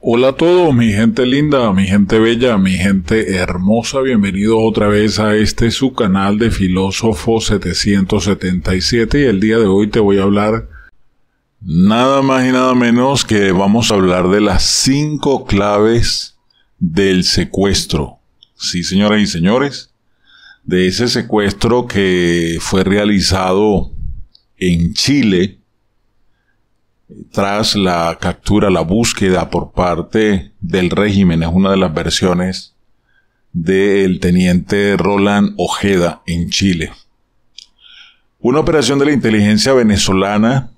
Hola a todos, mi gente linda, mi gente bella, mi gente hermosa, bienvenidos otra vez a este su canal de Filósofo 777 y el día de hoy te voy a hablar nada más y nada menos que vamos a hablar de las cinco claves del secuestro. Sí, señoras y señores, de ese secuestro que fue realizado en Chile tras la captura, la búsqueda por parte del régimen, es una de las versiones del teniente Roland Ojeda en Chile. Una operación de la inteligencia venezolana,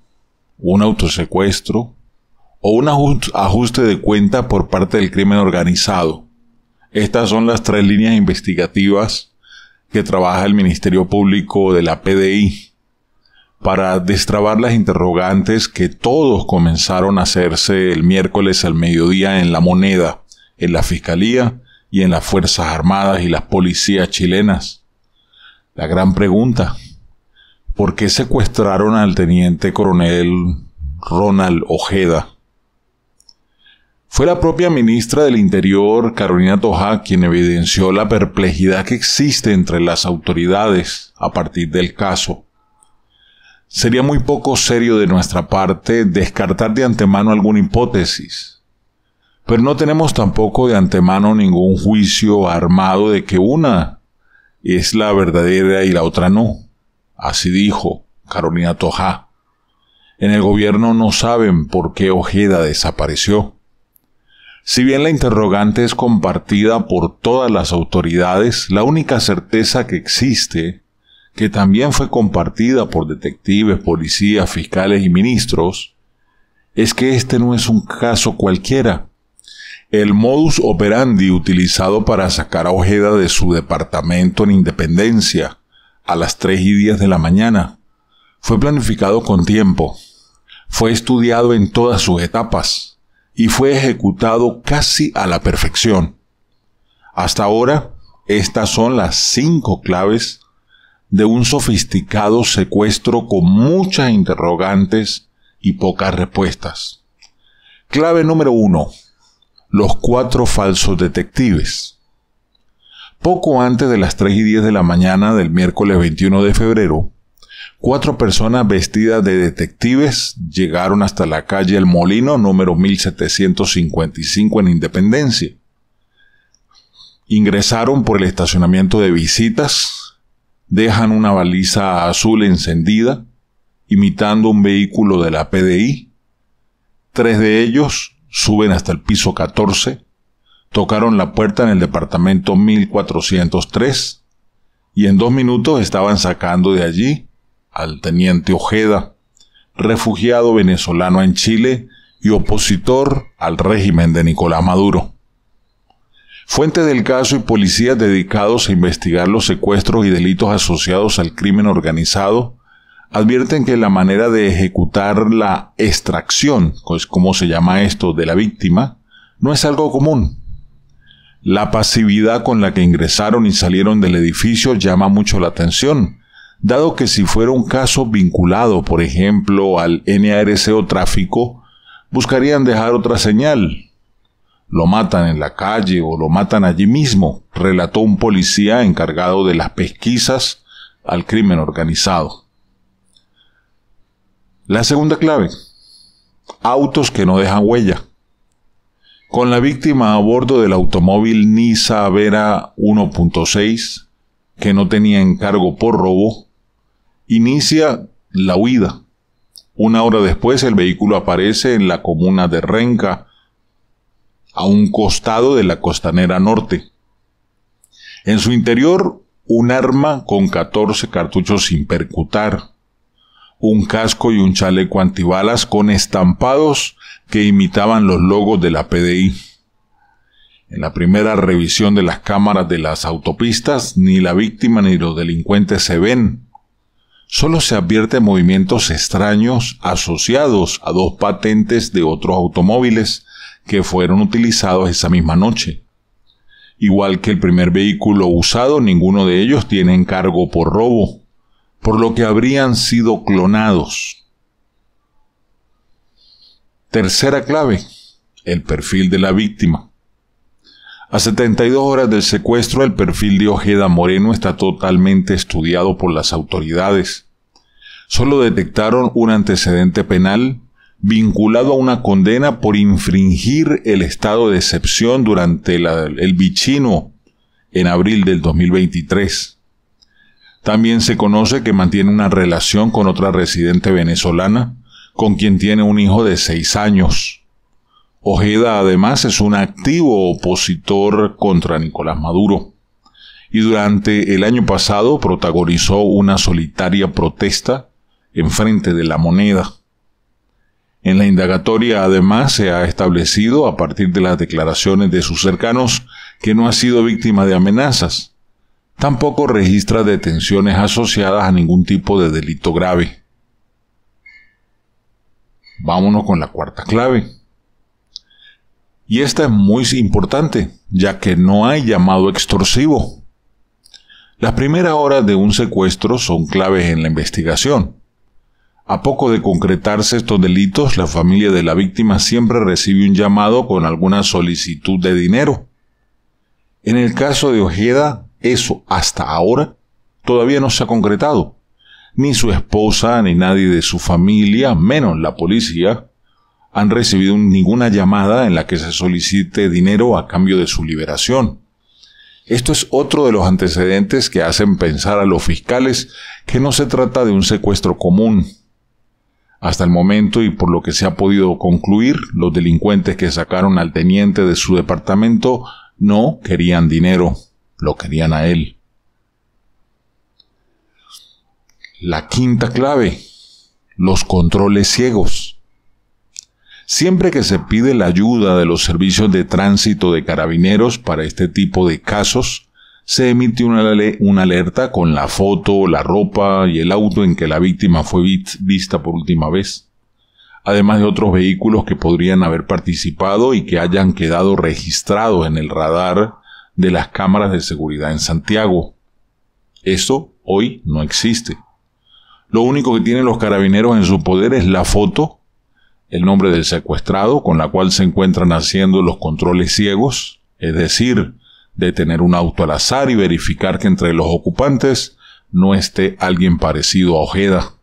un autosecuestro o un ajuste de cuenta por parte del crimen organizado. Estas son las tres líneas investigativas que trabaja el Ministerio Público de la PDI para destrabar las interrogantes que todos comenzaron a hacerse el miércoles al mediodía en la moneda, en la Fiscalía y en las Fuerzas Armadas y las policías chilenas. La gran pregunta, ¿por qué secuestraron al teniente coronel Ronald Ojeda? Fue la propia ministra del Interior, Carolina Toja, quien evidenció la perplejidad que existe entre las autoridades a partir del caso Sería muy poco serio de nuestra parte descartar de antemano alguna hipótesis, pero no tenemos tampoco de antemano ningún juicio armado de que una es la verdadera y la otra no. Así dijo Carolina Tojá. En el gobierno no saben por qué Ojeda desapareció. Si bien la interrogante es compartida por todas las autoridades, la única certeza que existe que también fue compartida por detectives, policías, fiscales y ministros, es que este no es un caso cualquiera. El modus operandi utilizado para sacar a Ojeda de su departamento en Independencia a las 3 y 10 de la mañana fue planificado con tiempo, fue estudiado en todas sus etapas y fue ejecutado casi a la perfección. Hasta ahora, estas son las cinco claves de un sofisticado secuestro con muchas interrogantes y pocas respuestas. Clave número uno. Los cuatro falsos detectives. Poco antes de las 3 y 10 de la mañana del miércoles 21 de febrero, cuatro personas vestidas de detectives llegaron hasta la calle El Molino número 1755 en Independencia. Ingresaron por el estacionamiento de visitas dejan una baliza azul encendida, imitando un vehículo de la PDI. Tres de ellos suben hasta el piso 14, tocaron la puerta en el departamento 1403 y en dos minutos estaban sacando de allí al teniente Ojeda, refugiado venezolano en Chile y opositor al régimen de Nicolás Maduro. Fuente del caso y policías dedicados a investigar los secuestros y delitos asociados al crimen organizado advierten que la manera de ejecutar la extracción, pues como se llama esto, de la víctima, no es algo común. La pasividad con la que ingresaron y salieron del edificio llama mucho la atención, dado que si fuera un caso vinculado, por ejemplo, al NARC o tráfico, buscarían dejar otra señal, lo matan en la calle o lo matan allí mismo, relató un policía encargado de las pesquisas al crimen organizado. La segunda clave, autos que no dejan huella. Con la víctima a bordo del automóvil Nisa Vera 1.6, que no tenía encargo por robo, inicia la huida. Una hora después el vehículo aparece en la comuna de Renca, a un costado de la costanera norte. En su interior, un arma con 14 cartuchos sin percutar, un casco y un chaleco antibalas con estampados que imitaban los logos de la PDI. En la primera revisión de las cámaras de las autopistas, ni la víctima ni los delincuentes se ven. Solo se advierte movimientos extraños asociados a dos patentes de otros automóviles que fueron utilizados esa misma noche. Igual que el primer vehículo usado, ninguno de ellos tiene encargo por robo, por lo que habrían sido clonados. Tercera clave, el perfil de la víctima. A 72 horas del secuestro, el perfil de Ojeda Moreno está totalmente estudiado por las autoridades. Solo detectaron un antecedente penal, vinculado a una condena por infringir el estado de excepción durante el bichino en abril del 2023. También se conoce que mantiene una relación con otra residente venezolana, con quien tiene un hijo de seis años. Ojeda además es un activo opositor contra Nicolás Maduro y durante el año pasado protagonizó una solitaria protesta en frente de la moneda. En la indagatoria además se ha establecido, a partir de las declaraciones de sus cercanos, que no ha sido víctima de amenazas. Tampoco registra detenciones asociadas a ningún tipo de delito grave. Vámonos con la cuarta clave. Y esta es muy importante, ya que no hay llamado extorsivo. Las primeras horas de un secuestro son claves en la investigación. A poco de concretarse estos delitos, la familia de la víctima siempre recibe un llamado con alguna solicitud de dinero. En el caso de Ojeda, eso hasta ahora todavía no se ha concretado. Ni su esposa, ni nadie de su familia, menos la policía, han recibido ninguna llamada en la que se solicite dinero a cambio de su liberación. Esto es otro de los antecedentes que hacen pensar a los fiscales que no se trata de un secuestro común, hasta el momento y por lo que se ha podido concluir, los delincuentes que sacaron al teniente de su departamento no querían dinero, lo querían a él. La quinta clave, los controles ciegos. Siempre que se pide la ayuda de los servicios de tránsito de carabineros para este tipo de casos, se emite una, una, alerta con la foto, la ropa y el auto en que la víctima fue vista por última vez, además de otros vehículos que podrían haber participado y que hayan quedado registrados en el radar de las cámaras de seguridad en Santiago. Eso hoy no existe. Lo único que tienen los carabineros en su poder es la foto, el nombre del secuestrado con la cual se encuentran haciendo los controles ciegos, es decir, de tener un auto al azar y verificar que entre los ocupantes no esté alguien parecido a Ojeda.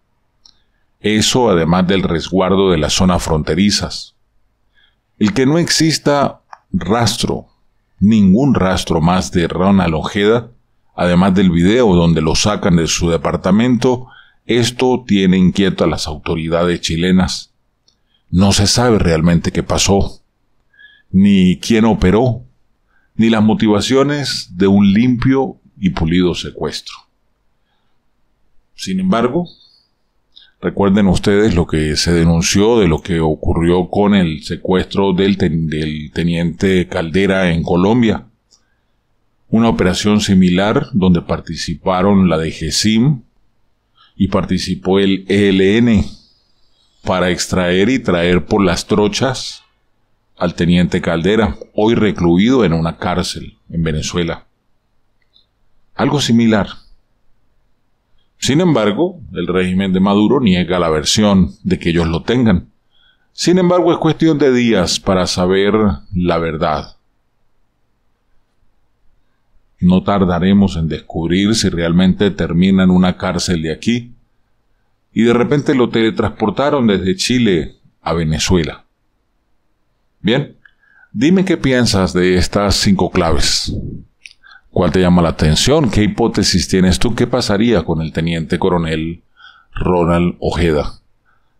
Eso además del resguardo de las zonas fronterizas. El que no exista rastro, ningún rastro más de Ronald Ojeda, además del video donde lo sacan de su departamento, esto tiene inquieto a las autoridades chilenas. No se sabe realmente qué pasó, ni quién operó, ni las motivaciones de un limpio y pulido secuestro. Sin embargo, recuerden ustedes lo que se denunció de lo que ocurrió con el secuestro del, teniente Caldera en Colombia. Una operación similar donde participaron la de y participó el ELN para extraer y traer por las trochas al teniente Caldera, hoy recluido en una cárcel en Venezuela. Algo similar. Sin embargo, el régimen de Maduro niega la versión de que ellos lo tengan. Sin embargo, es cuestión de días para saber la verdad. No tardaremos en descubrir si realmente terminan en una cárcel de aquí y de repente lo teletransportaron desde Chile a Venezuela. Bien, dime qué piensas de estas cinco claves. ¿Cuál te llama la atención? ¿Qué hipótesis tienes tú? ¿Qué pasaría con el teniente coronel Ronald Ojeda?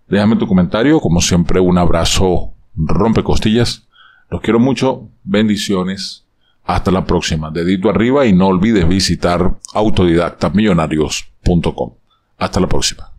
Déjame tu comentario. Como siempre, un abrazo rompe costillas. Los quiero mucho. Bendiciones. Hasta la próxima. Dedito arriba y no olvides visitar autodidactamillonarios.com. Hasta la próxima.